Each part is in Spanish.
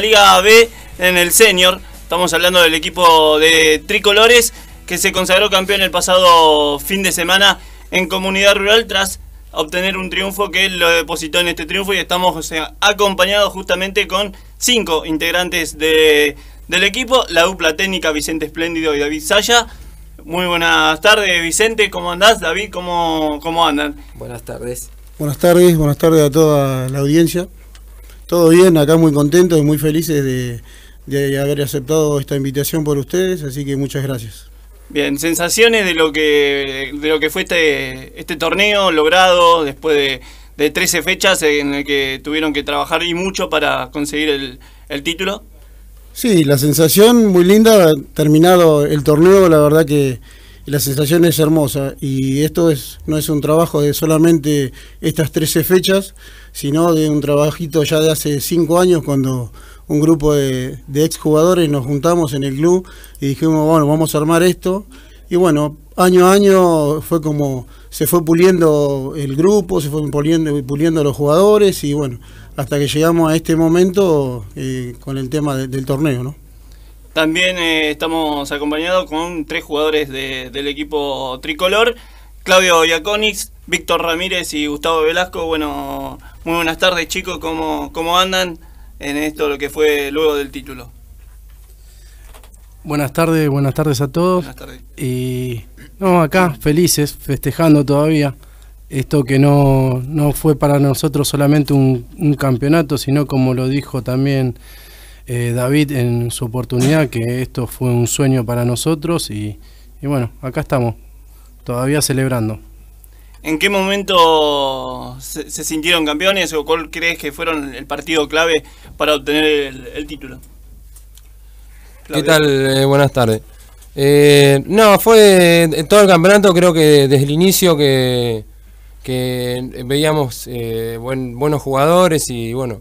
Liga B en el senior. Estamos hablando del equipo de tricolores que se consagró campeón el pasado fin de semana en comunidad rural tras obtener un triunfo que lo depositó en este triunfo y estamos acompañados justamente con cinco integrantes del equipo, la dupla técnica Vicente Espléndido y David Saya. Muy buenas tardes Vicente, ¿cómo andás? David, ¿cómo, cómo andan? Buenas tardes. Buenas tardes, buenas tardes a toda la audiencia. Todo bien, acá muy contentos y muy felices de, haber aceptado esta invitación por ustedes, así que muchas gracias. Bien, sensaciones de lo que, de lo que fue este, este torneo logrado después de, 13 fechas en el que tuvieron que trabajar y mucho para conseguir el, el título. Sí, la sensación muy linda, terminado el torneo, la verdad que la sensación es hermosa y esto es, no es un trabajo de solamente estas 13 fechas, sino de un trabajito ya de hace cinco años cuando un grupo de, exjugadores nos juntamos en el club y dijimos, bueno, vamos a armar esto. Y bueno, año a año fue como se fue puliendo el grupo, se fue puliendo, puliendo los jugadores y bueno, hasta que llegamos a este momento eh, con el tema del torneo, ¿no? También eh, estamos acompañados con tres jugadores del equipo tricolor. Claudio Iaconis, Víctor Ramírez y Gustavo Velasco. Bueno, muy buenas tardes chicos, ¿cómo, andan en esto lo que fue luego del título? Buenas tardes, buenas tardes a todos. Buenas tardes. Y no, acá felices, festejando todavía esto que no, fue para nosotros solamente un, campeonato, sino como lo dijo también eh, David en su oportunidad, que esto fue un sueño para nosotros y, y bueno, acá estamos, todavía celebrando. ¿En qué momento se, sintieron campeones o cuál crees que fueron el partido clave para obtener el, título? ¿Qué tal? Eh, buenas tardes. Eh, no, fue todo el campeonato, creo que desde el inicio que, veíamos eh, buenos jugadores y bueno,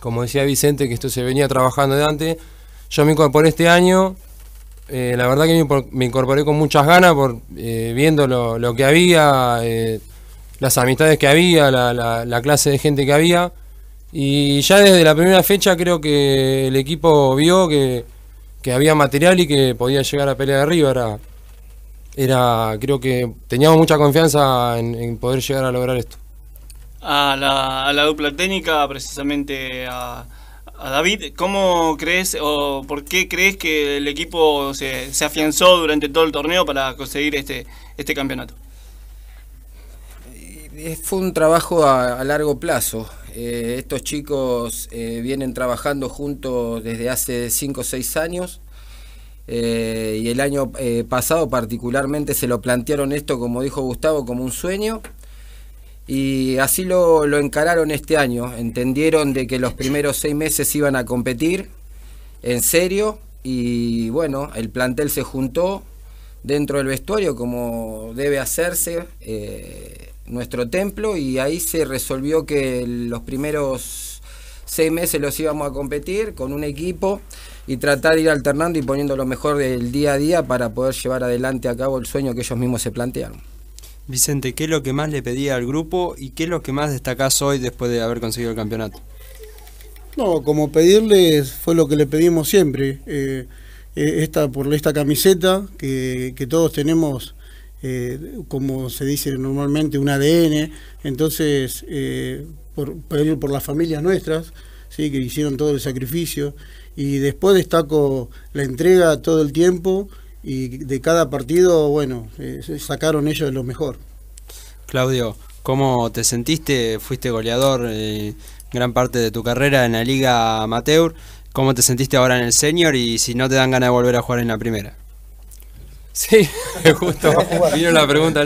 como decía Vicente, que esto se venía trabajando de antes, yo me incorporé este año eh, la verdad que me incorporé con muchas ganas por eh, viendo lo, que había, eh, las amistades que había, la, clase de gente que había. Y ya desde la primera fecha creo que el equipo vio que, había material y que podía llegar a pelear arriba. Era, era, creo que teníamos mucha confianza en, poder llegar a lograr esto. A la, a la dupla técnica, precisamente a David, ¿cómo crees o por qué crees que el equipo se, afianzó durante todo el torneo para conseguir este, este campeonato? Fue un trabajo a, largo plazo. Eh, estos chicos eh, vienen trabajando juntos desde hace 5 o 6 años. Eh, y el año pasado particularmente se lo plantearon esto, como dijo Gustavo, como un sueño y así lo, encararon este año. Entendieron de que los primeros seis meses iban a competir en serio y bueno, el plantel se juntó dentro del vestuario como debe hacerse eh, nuestro templo y ahí se resolvió que los primeros seis meses los íbamos a competir con un equipo y tratar de ir alternando y poniendo lo mejor del día a día para poder llevar adelante a cabo el sueño que ellos mismos se plantearon. Vicente, ¿qué es lo que más le pedía al grupo y qué es lo que más destacás hoy después de haber conseguido el campeonato? No, como pedirles fue lo que le pedimos siempre. Eh, eh, esta, por esta camiseta que, todos tenemos, eh, como se dice normalmente, un ADN. Entonces, por, por, por las familias nuestras, ¿sí? que hicieron todo el sacrificio. Y después destaco la entrega todo el tiempo y de cada partido, bueno, eh, sacaron ellos lo mejor. Claudio, ¿cómo te sentiste? Fuiste goleador eh, gran parte de tu carrera en la Liga Amateur. ¿Cómo te sentiste ahora en el senior y si no te dan ganas de volver a jugar en la primera? Sí, justo vino la pregunta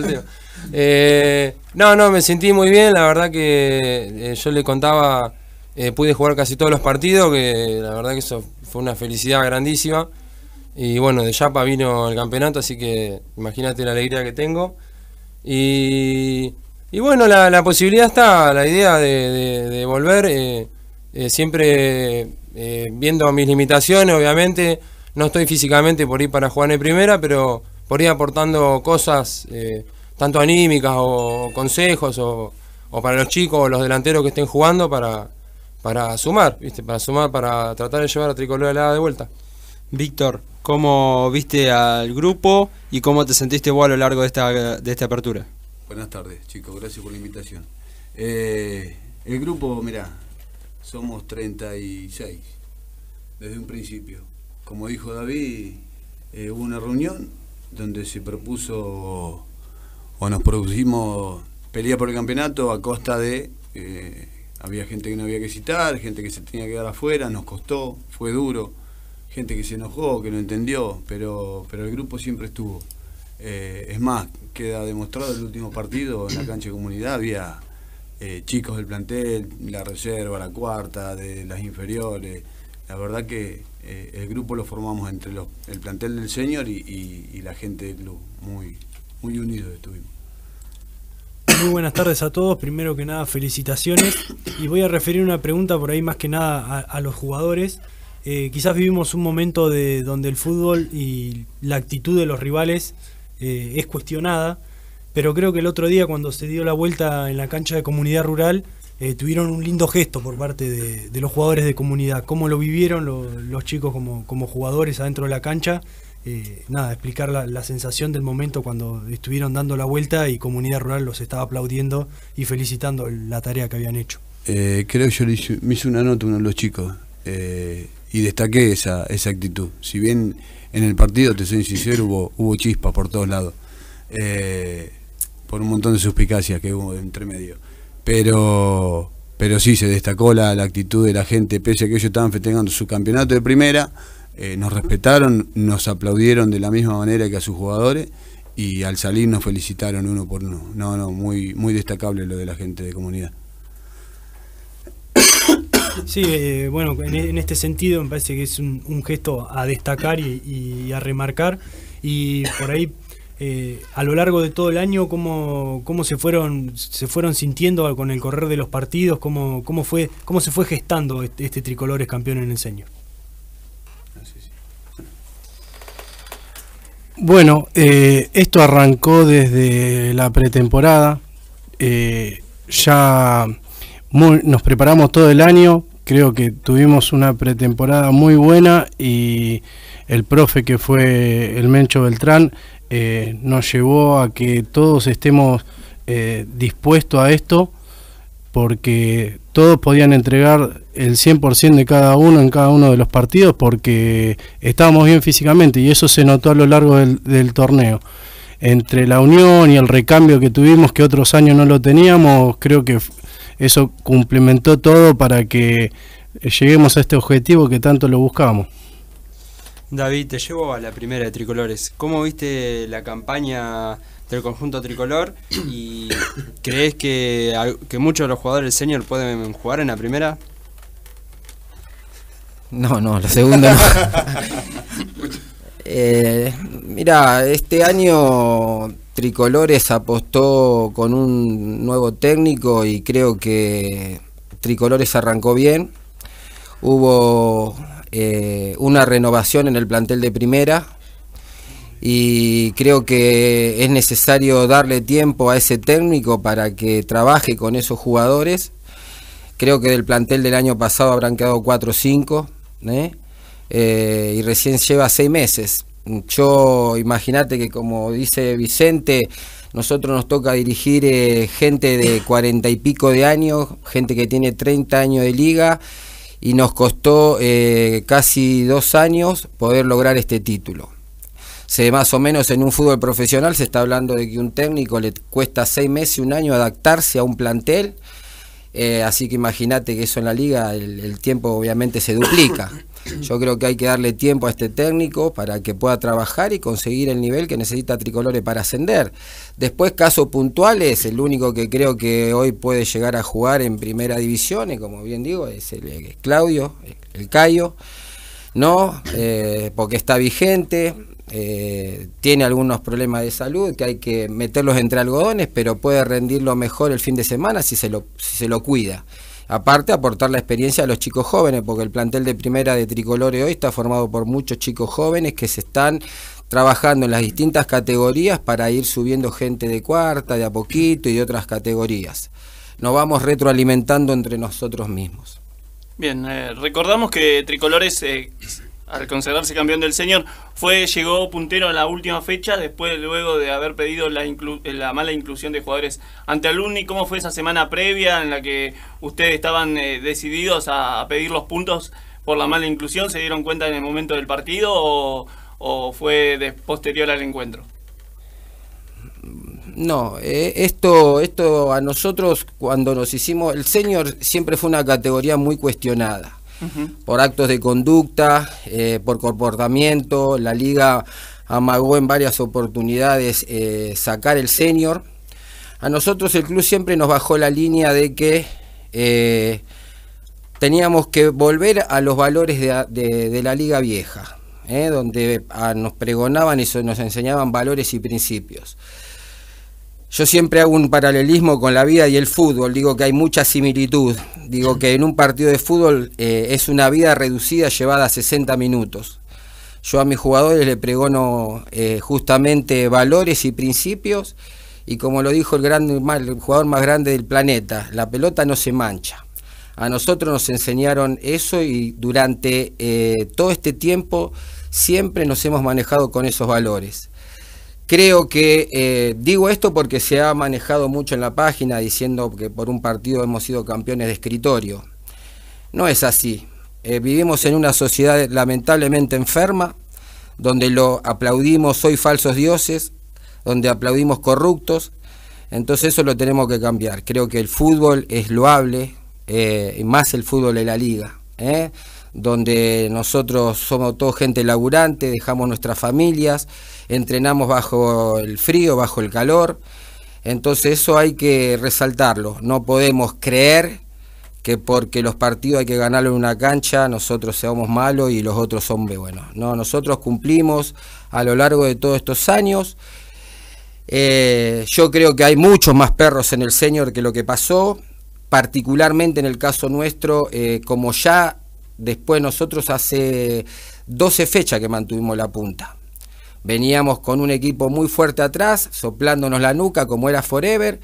eh, no, no, me sentí muy bien, la verdad que yo le contaba, pude jugar casi todos los partidos, que la verdad que eso fue una felicidad grandísima. Y bueno, de Yapa vino el campeonato, así que imagínate la alegría que tengo. Y, y bueno, la, posibilidad está, la idea de, volver, eh, eh, siempre eh, viendo mis limitaciones, obviamente. No estoy físicamente por ir para jugar en primera, pero por ir aportando cosas, tanto anímicas o, consejos, o, para los chicos o los delanteros que estén jugando, para, para sumar, ¿viste? para sumar, para tratar de llevar a Tricolor a la de vuelta. Víctor, cómo viste al grupo y cómo te sentiste vos a lo largo de esta, de esta apertura. Buenas tardes, chicos, gracias por la invitación. Eh, el grupo, mirá, somos 36 desde un principio. Como dijo David, eh, hubo una reunión donde se propuso o nos propusimos pelea por el campeonato a costa de. Eh, había gente que no había que citar, gente que se tenía que quedar afuera, nos costó, fue duro gente que se enojó, que no entendió, pero, pero el grupo siempre estuvo. Eh, es más, queda demostrado el último partido en la cancha comunidad, había eh, chicos del plantel, la reserva, la cuarta, de las inferiores. La verdad que eh, el grupo lo formamos entre los, el plantel del señor y, la gente del club. Muy, muy unidos estuvimos. Muy buenas tardes a todos. Primero que nada, felicitaciones. Y voy a referir una pregunta por ahí más que nada a los jugadores. Eh, quizás vivimos un momento de, donde el fútbol y la actitud de los rivales eh, es cuestionada, pero creo que el otro día cuando se dio la vuelta en la cancha de comunidad rural, eh, tuvieron un lindo gesto por parte de, los jugadores de comunidad, cómo lo vivieron los chicos como, jugadores adentro de la cancha. nada, explicar la, sensación del momento cuando estuvieron dando la vuelta y Comunidad Rural los estaba aplaudiendo y felicitando la tarea que habían hecho. creo yo me hice una nota uno de los chicos. Eh, y destaqué esa, esa actitud. Si bien en el partido, te soy sincero, hubo, hubo chispa por todos lados, eh, por un montón de suspicacias que hubo entre medio. Pero, pero sí, se destacó la, actitud de la gente, pese a que ellos estaban festejando su campeonato de primera, eh, nos respetaron, nos aplaudieron de la misma manera que a sus jugadores y al salir nos felicitaron uno por uno. No, no, muy, muy destacable lo de la gente de comunidad. Sí, eh, bueno, en, este sentido me parece que es un, gesto a destacar y, a remarcar. Y por ahí, eh, a lo largo de todo el año, cómo, cómo se fueron se fueron sintiendo con el correr de los partidos, cómo, cómo, fue, cómo se fue gestando este, este tricolores campeón en el enseño. Bueno, eh, esto arrancó desde la pretemporada. Eh, ya nos preparamos todo el año, creo que tuvimos una pretemporada muy buena y el profe que fue el Mencho Beltrán eh, nos llevó a que todos estemos eh, dispuestos a esto porque todos podían entregar el 100% de cada uno en cada uno de los partidos porque estábamos bien físicamente y eso se notó a lo largo del, del torneo. Entre la unión y el recambio que tuvimos, que otros años no lo teníamos, creo que eso complementó todo para que eh, lleguemos a este objetivo que tanto lo buscamos. David, te llevo a la primera de Tricolores. ¿Cómo viste la campaña del conjunto tricolor y crees que, muchos de los jugadores senior pueden jugar en la primera? No, no, la segunda eh, mira, este año Tricolores apostó con un nuevo técnico y creo que Tricolores arrancó bien. Hubo eh, una renovación en el plantel de primera y creo que es necesario darle tiempo a ese técnico para que trabaje con esos jugadores. Creo que del plantel del año pasado habrán quedado 4 o 5 ¿eh? Eh, y recién lleva 6 meses. Yo imagínate que como dice Vicente, nosotros nos toca dirigir eh, gente de cuarenta y pico de años, gente que tiene 30 años de liga y nos costó eh, casi dos años poder lograr este título. Se, más o menos en un fútbol profesional se está hablando de que un técnico le cuesta seis meses, un año adaptarse a un plantel, eh, así que imagínate que eso en la liga el tiempo obviamente se duplica. Yo creo que hay que darle tiempo a este técnico para que pueda trabajar y conseguir el nivel que necesita Tricolores para ascender. Después, casos puntuales, el único que creo que hoy puede llegar a jugar en primera división, como bien digo, es el, Claudio, el, Cayo, ¿no? Eh, porque está vigente. Eh, tiene algunos problemas de salud que hay que meterlos entre algodones, pero puede rendirlo mejor el fin de semana si se lo cuida aparte aportar la experiencia a los chicos jóvenes, porque el plantel de primera de Tricolores hoy está formado por muchos chicos jóvenes que se están trabajando en las distintas categorías para ir subiendo gente de cuarta, de a poquito y otras categorías. Nos vamos retroalimentando entre nosotros mismos. Bien, eh, recordamos que Tricolores eh, al considerarse campeón del Señor fue llegó puntero a la última fecha después luego de haber pedido eh, la, mala inclusión de jugadores ante Alumni. ¿Cómo fue esa semana previa en la que ustedes estaban eh, decididos a, pedir los puntos por la mala inclusión? ¿Se dieron cuenta en el momento del partido o, fue posterior al encuentro? No, eh, esto, esto a nosotros cuando nos hicimos, el Señor siempre fue una categoría muy cuestionada por actos de conducta, eh, por comportamiento. La liga amagó en varias oportunidades eh, sacar el senior. A nosotros el club siempre nos bajó la línea de que eh, teníamos que volver a los valores de, la liga vieja, donde ah, nos pregonaban y nos enseñaban valores y principios. Yo siempre hago un paralelismo con la vida y el fútbol, digo que hay mucha similitud, digo que en un partido de fútbol eh, es una vida reducida llevada a 60 minutos. Yo a mis jugadores le pregono eh, justamente valores y principios y como lo dijo el, gran, el jugador más grande del planeta, la pelota no se mancha. A nosotros nos enseñaron eso y durante eh, todo este tiempo siempre nos hemos manejado con esos valores. Creo que eh, digo esto porque se ha manejado mucho en la página diciendo que por un partido hemos sido campeones de escritorio. No es así. Eh, vivimos en una sociedad lamentablemente enferma, donde lo aplaudimos hoy falsos dioses, donde aplaudimos corruptos. Entonces eso lo tenemos que cambiar. Creo que el fútbol es loable, eh, más el fútbol de la liga donde nosotros somos todo gente laburante, dejamos nuestras familias, entrenamos bajo el frío, bajo el calor. Entonces eso hay que resaltarlo. No podemos creer que porque los partidos hay que ganarlo en una cancha, nosotros seamos malos y los otros son buenos. No, nosotros cumplimos a lo largo de todos estos años. Eh, yo creo que hay muchos más perros en el Señor que lo que pasó. Particularmente en el caso nuestro, eh, como ya Después nosotros hace 12 fechas que mantuvimos la punta. Veníamos con un equipo muy fuerte atrás, soplándonos la nuca como era Forever.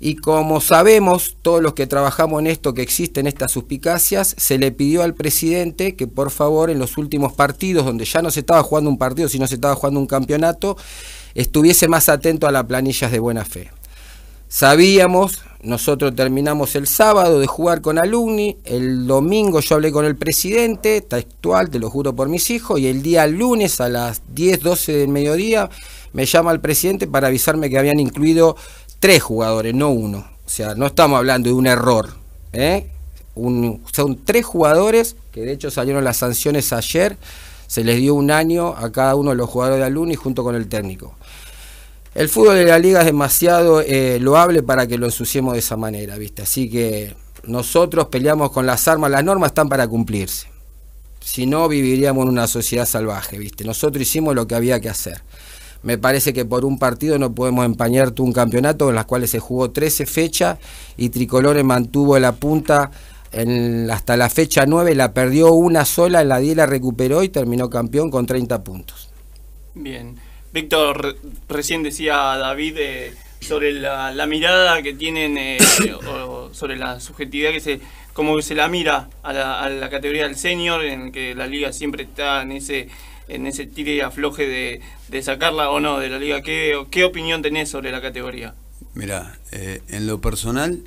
Y como sabemos, todos los que trabajamos en esto, que existen estas suspicacias, se le pidió al presidente que por favor en los últimos partidos, donde ya no se estaba jugando un partido, sino se estaba jugando un campeonato, estuviese más atento a las planillas de buena fe. Sabíamos, nosotros terminamos el sábado de jugar con alumni, el domingo yo hablé con el presidente, textual, te lo juro por mis hijos, y el día lunes a las 10, 12 del mediodía me llama el presidente para avisarme que habían incluido tres jugadores, no uno. O sea, no estamos hablando de un error. ¿eh? son tres jugadores que de hecho salieron las sanciones ayer, se les dio un año a cada uno de los jugadores de alumni junto con el técnico el fútbol de la liga es demasiado eh, loable para que lo ensuciemos de esa manera, ¿viste? Así que nosotros peleamos con las armas, las normas están para cumplirse. Si no, viviríamos en una sociedad salvaje, ¿viste? Nosotros hicimos lo que había que hacer. Me parece que por un partido no podemos empañar un campeonato en las cuales se jugó 13 fechas y Tricolores mantuvo la punta en, hasta la fecha 9, la perdió una sola, la 10 la recuperó y terminó campeón con 30 puntos. Bien. Víctor recién decía David eh, sobre la, mirada que tienen, eh, sobre la subjetividad que se, como se la mira a la, categoría del senior, en que la liga siempre está en ese en ese tire afloje de, sacarla o no de la liga. ¿Qué, opinión tenés sobre la categoría? Mira, eh, en lo personal,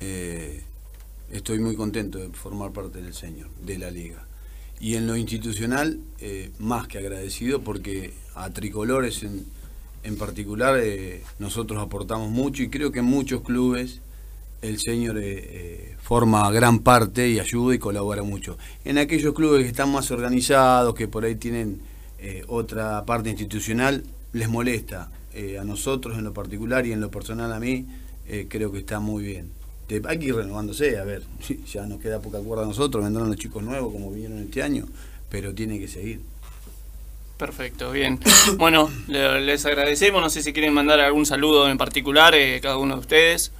estoy muy contento de formar parte del senior, de la liga. Y en lo institucional, eh, más que agradecido porque a Tricolores en, particular eh, nosotros aportamos mucho y creo que en muchos clubes el señor eh, forma gran parte y ayuda y colabora mucho. En aquellos clubes que están más organizados, que por ahí tienen otra parte institucional, les molesta. a nosotros en lo particular y en lo personal a mí, creo que está muy bien hay que ir renovándose, a ver, ya nos queda poca cuerda a nosotros, vendrán los chicos nuevos como vinieron este año, pero tiene que seguir. Perfecto, bien. Bueno, les agradecemos, no sé si quieren mandar algún saludo en particular eh, cada uno de ustedes.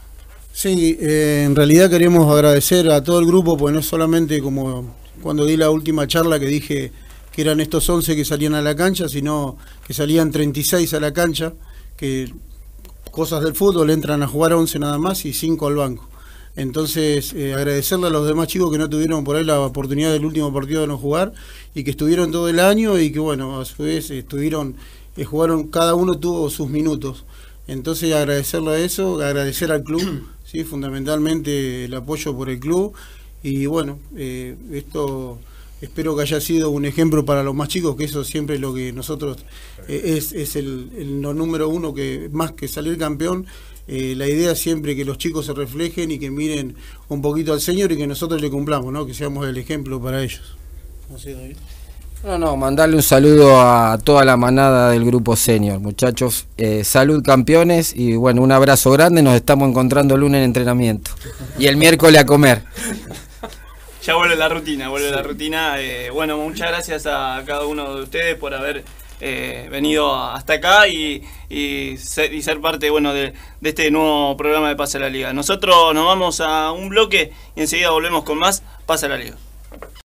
Sí, eh, en realidad queremos agradecer a todo el grupo, pues no solamente como cuando di la última charla que dije que eran estos 11 que salían a la cancha, sino que salían 36 a la cancha, que cosas del fútbol entran a jugar 11 nada más y 5 al banco. Entonces, eh, agradecerle a los demás chicos que no tuvieron por ahí la oportunidad del último partido de no jugar y que estuvieron todo el año y que, bueno, a su vez estuvieron, eh, jugaron, cada uno tuvo sus minutos. Entonces, agradecerle a eso, agradecer al club, ¿sí? fundamentalmente el apoyo por el club y, bueno, eh, esto espero que haya sido un ejemplo para los más chicos, que eso siempre es lo que nosotros es, es el, lo número uno, que más que salir campeón, eh, la idea siempre que los chicos se reflejen y que miren un poquito al Señor y que nosotros le cumplamos, ¿no? que seamos el ejemplo para ellos. Así, No, no, mandarle un saludo a toda la manada del grupo senior, muchachos. Eh, salud campeones y bueno, un abrazo grande. Nos estamos encontrando lunes en entrenamiento y el miércoles a comer. Ya vuelve la rutina, vuelve la rutina. Eh, bueno, muchas gracias a cada uno de ustedes por haber eh, venido hasta acá y, y, ser, parte bueno, de, este nuevo programa de Paz a la Liga. Nosotros nos vamos a un bloque y enseguida volvemos con más Pasa a la Liga.